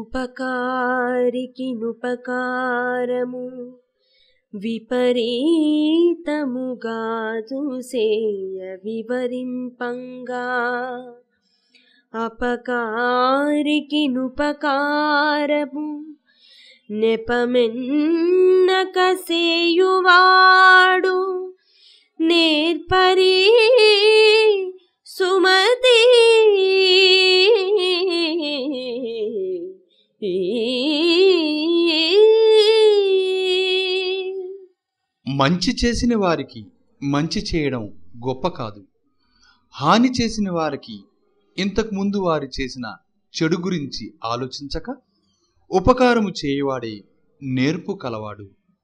ఉపకారికి నుపకారము విపరీతముగా చూసేయ వివరింపంగా అపకారికి అపకారికినుపకారము నెపమెన్నకసేయువాడు నేర్పరీ సుమతీ మంచి చేసిన వారికి మంచి చేయడం గొప్ప కాదు హాని చేసిన వారికి ఇంతకు ముందు వారు చేసిన చెడు గురించి ఆలోచించక ఉపకారము చేయవాడే నేర్పు కలవాడు